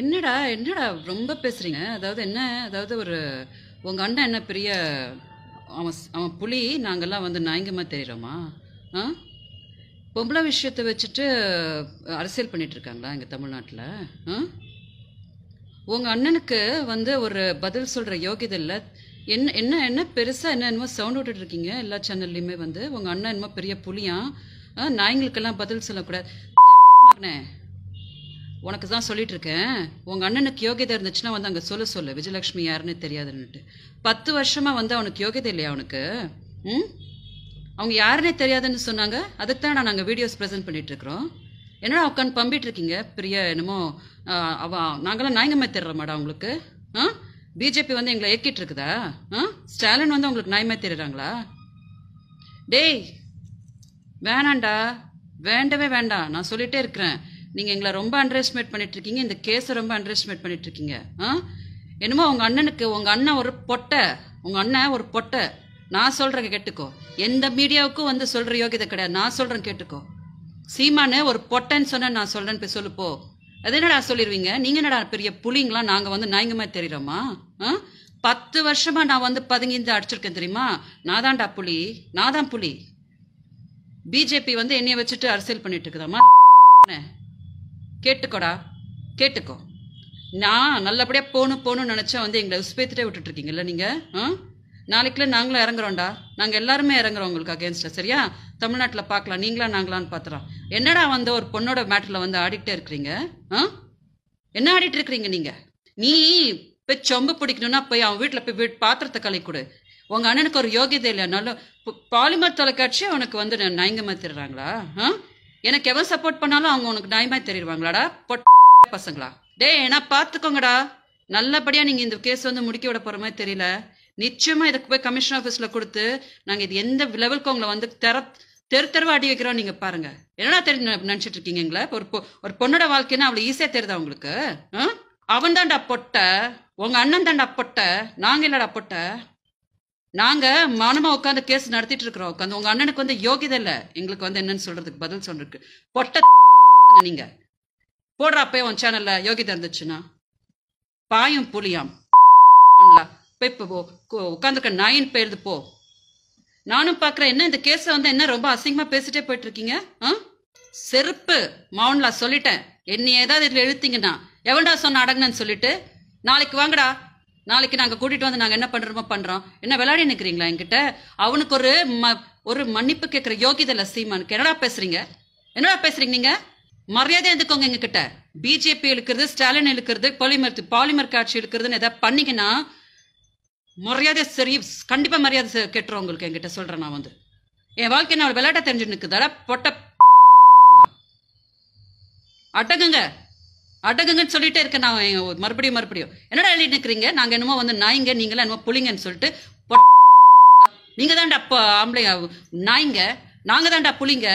என்னடா என்னடா ரொம்ப பேசுகிறீங்க அதாவது என்ன அதாவது ஒரு உங்கள் அண்ணன் என்ன பெரிய அவன் அவன் புலி நாங்கள்லாம் வந்து நாயங்கமாக தெரிகிறோமா ஆ பொம்பளை விஷயத்தை வச்சுட்டு அரசியல் இருக்காங்களா எங்கள் தமிழ்நாட்டில் ஆ உங்கள் அண்ணனுக்கு வந்து ஒரு பதில் சொல்கிற யோகியதை இல்லை என்ன என்ன என்ன பெருசாக என்ன என்னமோ சவுண்ட் விட்டுட்டு இருக்கீங்க எல்லா சேனல்லையுமே வந்து உங்கள் அண்ணன் என்னமோ பெரிய புளியான் நாய்ங்களுக்கெல்லாம் பதில் சொல்லக்கூடாது உனக்கு தான் சொல்லிட்டு இருக்கேன் உங்கள் அண்ணனுக்கு யோகியதை இருந்துச்சுன்னா வந்து அங்கே சொல்ல சொல்லு விஜயலட்சுமி யாருன்னு தெரியாதுன்னுட்டு பத்து வருஷமாக வந்து அவனுக்கு யோகியதை இல்லையா அவனுக்கு ம் அவங்க யாருன்னே தெரியாதுன்னு சொன்னாங்க அதுக்கு தான் நான் நாங்கள் வீடியோஸ் ப்ரெசென்ட் பண்ணிட்டு இருக்கிறோம் என்னடா உட்காந்து பம்பிட்டு இருக்கீங்க பெரிய என்னமோ அவ நாங்களாம் நாயங்கம்மா தெரிற மாடா உங்களுக்கு ஆ பிஜேபி வந்து எங்களை ஏக்கிட்டு இருக்குதா ஆ ஸ்டாலின் வந்து உங்களுக்கு நாயமா தெரியுறாங்களா டேய் வேணாண்டா வேண்டவே வேண்டாம் நான் சொல்லிட்டே இருக்கிறேன் நீங்கள் எங்களை ரொம்ப அண்டர்எஸ்டிமேட் பண்ணிட்டுருக்கீங்க இந்த கேஸை ரொம்ப அண்டர்எஸ்டிமேட் பண்ணிட்டுருக்கீங்க ஆ என்னமோ உங்கள் அண்ணனுக்கு உங்கள் அண்ணன் ஒரு பொட்டை உங்கள் அண்ணன் ஒரு பொட்டை நான் சொல்கிறேங்க கேட்டுக்கோ எந்த மீடியாவுக்கும் வந்து சொல்கிற யோகிதை கிடையாது நான் சொல்கிறேன் கேட்டுக்கோ சீமானு ஒரு பொட்டைன்னு சொன்ன நான் சொல்கிறேன்னு போய் சொல்லுப்போ அது என்னடா சொல்லிடுவீங்க நீங்கள் என்னடா பெரிய புளிங்களாம் நாங்கள் வந்து நாயங்கமாக மாதிரி தெரியுறோமா ஆ பத்து வருஷமாக நான் வந்து பதுங்கிந்து அடிச்சிருக்கேன் தெரியுமா நான் தான்டா புலி நான் தான் புலி பிஜேபி வந்து என்னைய வச்சுட்டு அரசியல் பண்ணிட்டு இருக்குதாம்மா கேட்டுக்கோடா கேட்டுக்கோ நான் நல்லபடியாக போகணும் போகணும்னு நினச்சா வந்து எங்களை உஸ்பேத்துட்டே விட்டுட்ருக்கீங்கல்ல நீங்கள் ஆ நாளைக்குள்ள நாங்களும் இறங்குறோம்டா நாங்கள் எல்லாருமே இறங்குறோம் உங்களுக்கு அகேன்ஸ்டாக சரியா தமிழ்நாட்டில் பார்க்கலாம் நீங்களா நாங்களான்னு பார்த்துறோம் என்னடா வந்து ஒரு பொண்ணோட மேட்டரில் வந்து ஆடிக்கிட்டே இருக்கிறீங்க ஆ என்ன ஆடிட்டு இருக்கிறீங்க நீங்கள் நீ போய் சொம்பு பிடிக்கணும்னா போய் அவன் வீட்டில் போய் வீட் பாத்திரத்தை கலை கொடு உங்கள் அண்ணனுக்கு ஒரு யோகியதை இல்லை நல்ல பாலிமர் தொலைக்காட்சி அவனுக்கு வந்து நயங்கமாத்திடுறாங்களா ஆ எனக்கு எவன் சப்போர்ட் பண்ணாலும் அவங்க உனக்கு நியாயமாக தெரிவாங்களாடா பொட்ட பசங்களா டே ஏன்னா பார்த்துக்கோங்கடா நல்லபடியாக நீங்கள் இந்த கேஸ் வந்து முடிக்க விட போகிற மாதிரி தெரியல நிச்சயமாக இதுக்கு போய் கமிஷன் ஆஃபீஸில் கொடுத்து நாங்கள் இது எந்த லெவலுக்கு உங்களை வந்து தெர தெரு தெருவா அடி வைக்கிறோம் நீங்கள் பாருங்கள் என்னடா தெரிஞ்சு நினைச்சிட்டு இருக்கீங்க எங்களை ஒரு பொ ஒரு பொண்ணோட வாழ்க்கைன்னா அவ்வளோ ஈஸியாக தெரியுதா உங்களுக்கு அவன் தான்டா பொட்டை உங்கள் அண்ணன் தான்டா பொட்டை நாங்கள் இல்லடா பொட்டை நாங்க மனமா உட்காந்து கேஸ் நடத்திட்டு இருக்கிறோம் உட்காந்து உங்க அண்ணனுக்கு வந்து யோகிதை இல்ல எங்களுக்கு வந்து என்னன்னு சொல்றதுக்கு பதில் சொல்றதுக்கு பொட்ட நீங்க போடுற அப்பயே உன் சேனல்ல யோகிதா இருந்துச்சுன்னா பாயும் புளியாம் போய் உட்காந்துக்க நாயின் பேருது போ நானும் பாக்குறேன் என்ன இந்த கேஸ வந்து என்ன ரொம்ப அசிங்கமா பேசிட்டே போயிட்டு இருக்கீங்க செருப்பு மௌன்லா சொல்லிட்டேன் என்ன ஏதாவது இதுல எழுத்தீங்கன்னா எவன்டா சொன்ன அடங்கினு சொல்லிட்டு நாளைக்கு வாங்கடா நாளைக்கு நாங்கள் கூட்டிட்டு வந்து நாங்கள் என்ன பண்ணுறோமோ பண்ணுறோம் என்ன விளையாடி நிக்கிறீங்களா என்கிட்ட அவனுக்கு ஒரு ம ஒரு மன்னிப்பு கேட்குற யோகிதல்ல லசீமான் என்னடா பேசுறீங்க என்னடா பேசுறீங்க நீங்கள் மரியாதை இருந்துக்கோங்க கிட்ட பிஜேபி இழுக்கிறது ஸ்டாலின் இழுக்கிறது பாலிமர் பாலிமர் காட்சி இழுக்கிறதுன்னு எதாவது பண்ணீங்கன்னா மரியாதை சரி கண்டிப்பாக மரியாதை கெட்டுரும் உங்களுக்கு என்கிட்ட சொல்கிறேன் நான் வந்து என் வாழ்க்கை நான் விளையாட்ட தெரிஞ்சு நிற்குதால பொட்ட அடங்குங்க அடகுங்கன்னு சொல்லிட்டே இருக்கேன் நான் மறுபடியும் மறுபடியும் என்னடா எழுதி நிற்கிறீங்க நாங்கள் என்னமோ வந்து நாய்ங்க நீங்களே என்னமோ புளிங்கன்னு சொல்லிட்டு நீங்கள் தான்டா அப்போ ஆம்பளை நாய்ங்க நாங்கள் தான்டா புளிங்க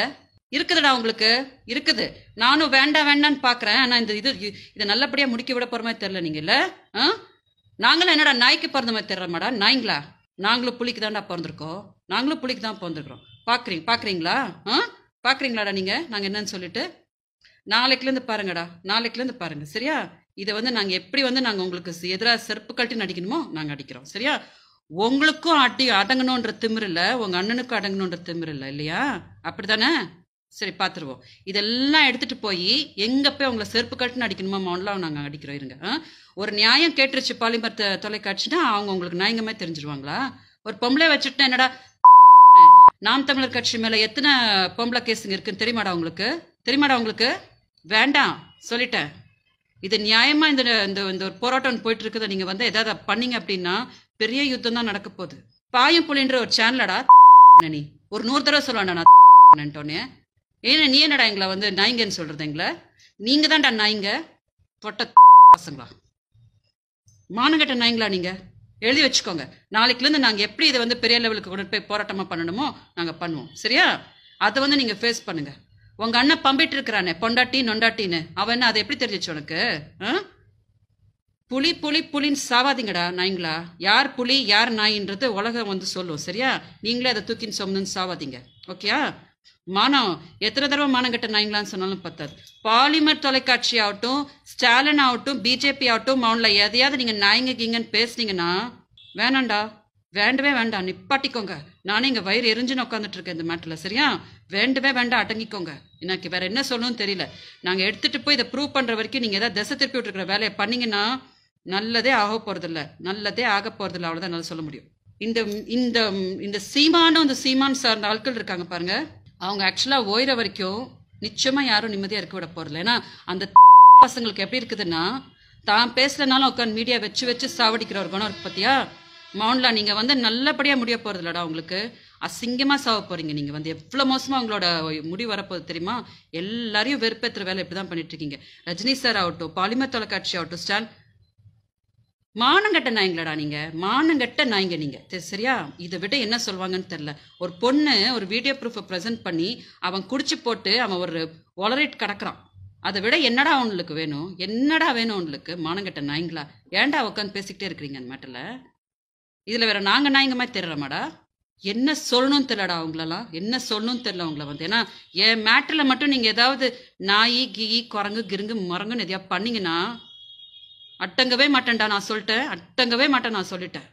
இருக்குதுடா உங்களுக்கு இருக்குது நானும் வேண்டாம் வேண்டான்னு பார்க்குறேன் ஆனால் இந்த இது இதை நல்லபடியாக முடிக்க விட போகிற மாதிரி தெரில நீங்கள் இல்லை ஆ நாங்களும் என்னடா நாய்க்கு பிறந்த மாதிரி மேடம் நாய்ங்களா நாங்களும் புளிக்கு தான்டா பிறந்திருக்கோம் நாங்களும் புளிக்கு தான் பிறந்திருக்கிறோம் பார்க்குறீங்க பார்க்குறீங்களா ஆ பார்க்குறீங்களாடா நீங்கள் நாங்கள் என்னன்னு சொல்லிட்டு நாளைக்குலேருந்து பாருங்கடா நாளைக்குலேருந்து பாருங்க சரியா இதை வந்து நாங்கள் எப்படி வந்து நாங்கள் உங்களுக்கு எதிராக செருப்பு கட்டி அடிக்கணுமோ நாங்கள் அடிக்கிறோம் சரியா உங்களுக்கும் அடி அடங்கணுன்ற இல்லை உங்கள் அண்ணனுக்கும் அடங்கணுன்ற இல்லை இல்லையா அப்படி தானே சரி பார்த்துருவோம் இதெல்லாம் எடுத்துகிட்டு போய் எங்கே போய் உங்களை செருப்பு கட்டுன்னு அடிக்கணுமோ மௌனலாம் நாங்கள் அடிக்கிறோம் இருங்க ஒரு நியாயம் கேட்டுருச்சு பாலிமர் தொலைக்காட்சினா அவங்க உங்களுக்கு நியாயங்கமே தெரிஞ்சிருவாங்களா ஒரு பொம்பளை வச்சுட்டு என்னடா நாம் தமிழர் கட்சி மேல எத்தனை பொம்பளை கேஸுங்க இருக்குன்னு தெரியுமாடா உங்களுக்கு தெரியுமாடா உங்களுக்கு வேண்டாம் சொல்லிட்டேன் இது நியாயமா இந்த இந்த இந்த ஒரு போராட்டம் போயிட்டு இருக்குத நீங்க வந்து ஏதாவது பண்ணீங்க அப்படின்னா பெரிய யுத்தம் தான் நடக்க போகுது பாயம் புலின்ற ஒரு சேனலடா நீ ஒரு நூறு தடவை சொல்லலாம் நான் ஏன்னா நீ என்னடா எங்களை வந்து நாய்ங்கன்னு சொல்றது எங்களை நீங்க தான்டா நாய்ங்க தொட்ட பசங்களா மானகட்ட நாய்ங்களா நீங்க எழுதி வச்சுக்கோங்க நாளைக்குலேருந்து நாங்கள் எப்படி இதை வந்து பெரிய லெவலுக்கு கொண்டு போய் போராட்டமாக பண்ணணுமோ நாங்கள் பண்ணுவோம் சரியா அதை வந்து நீங்கள் ஃபேஸ் பண்ணுங்கள் உங்க அண்ணன் பம்பிட்டு இருக்கிறானே பொண்டாட்டி நொண்டாட்டின்னு அவன் அதை எப்படி தெரிஞ்சிச்சு உனக்கு புலி புலி புலின்னு சாவாதீங்கடா நாய்ங்களா யார் புலி யார் நாயின்றது உலகம் வந்து சொல்லும் சரியா நீங்களே அதை தூக்கின்னு சொன்னு சாவாதீங்க ஓகேயா மானம் எத்தனை தடவை மானம் கட்ட நாய்ங்களான்னு சொன்னாலும் பத்தாது பாலிமர் தொலைக்காட்சி ஆகட்டும் ஸ்டாலின் ஆகட்டும் பிஜேபி ஆகட்டும் மவுனில் எதையாவது நீங்கள் நாய்ங்க கீங்கன்னு பேசுனீங்கன்னா வேணாண்டா வேண்டவே வேண்டாம் நிப்பாட்டிக்கோங்க நானே இங்க வயிறு எரிஞ்சுன்னு உட்காந்துட்டு இருக்கேன் இந்த மேட்டர்ல சரியா வேண்டவே வேண்டாம் அடங்கிக்கோங்க எனக்கு வேற என்ன சொல்லணும்னு தெரியல நாங்க எடுத்துட்டு போய் இதை ப்ரூவ் பண்ற வரைக்கும் நீங்க ஏதாவது திசை திருப்பி இருக்கிற வேலையை பண்ணீங்கன்னா நல்லதே ஆக போறதில்ல நல்லதே ஆக போறதில்ல அவ்வளோதான் நல்லா சொல்ல முடியும் இந்த இந்த இந்த சீமானும் இந்த சீமான் சார்ந்த ஆட்கள் இருக்காங்க பாருங்க அவங்க ஆக்சுவலா ஓயிற வரைக்கும் நிச்சயமா யாரும் நிம்மதியா இருக்க விட போறதில்ல ஏன்னா அந்த பசங்களுக்கு எப்படி இருக்குதுன்னா தான் பேசலனாலும் உட்காந்து மீடியா வச்சு வச்சு சாவடிக்கிற ஒரு குணம் இருக்கு பத்தியா மௌன்லா நீங்க வந்து நல்லபடியா முடிய போறது இல்லடா உங்களுக்கு அசிங்கமா சாவ போறீங்க நீங்க வந்து எவ்வளவு மோசமா உங்களோட முடி வரப்போகுது தெரியுமா எல்லாரையும் வெறுப்பேற்ற வேலை இப்படிதான் பண்ணிட்டு இருக்கீங்க ரஜினி சார் ஆகட்டும் பாலிமர் தொலைக்காட்சி ஆகட்டும் ஸ்டான் மானங்கட்ட நாய்ங்களடா நீங்க மானங்கட்ட நாய்ங்க நீங்க சரியா இதை விட என்ன சொல்லுவாங்கன்னு தெரியல ஒரு பொண்ணு ஒரு வீடியோ ப்ரூஃபை ப்ரெசென்ட் பண்ணி அவன் குடிச்சு போட்டு அவன் ஒரு ஒலரிட் கிடக்குறான் அதை விட என்னடா அவனுக்கு வேணும் என்னடா வேணும் அவனுக்கு மானங்கட்ட நாய்ங்களா ஏன்டா உட்காந்து பேசிக்கிட்டே இருக்கிறீங்க அந்த மேட்டில் இதில் வேற நாங்கள் நான் இங்கே மாதிரி தெரியறமாடா என்ன சொல்லணும் தெரியலடா அவங்களெல்லாம் என்ன சொல்லணும் தெரியல அவங்கள வந்து ஏன்னா என் மேட்டரில் மட்டும் நீங்கள் ஏதாவது நாய் கீ குரங்கு கிருங்கு மரங்குன்னு எதையா பண்ணிங்கன்னா அட்டங்கவே மாட்டேன்டா நான் சொல்லிட்டேன் அட்டங்கவே மாட்டேன் நான் சொல்லிட்டேன்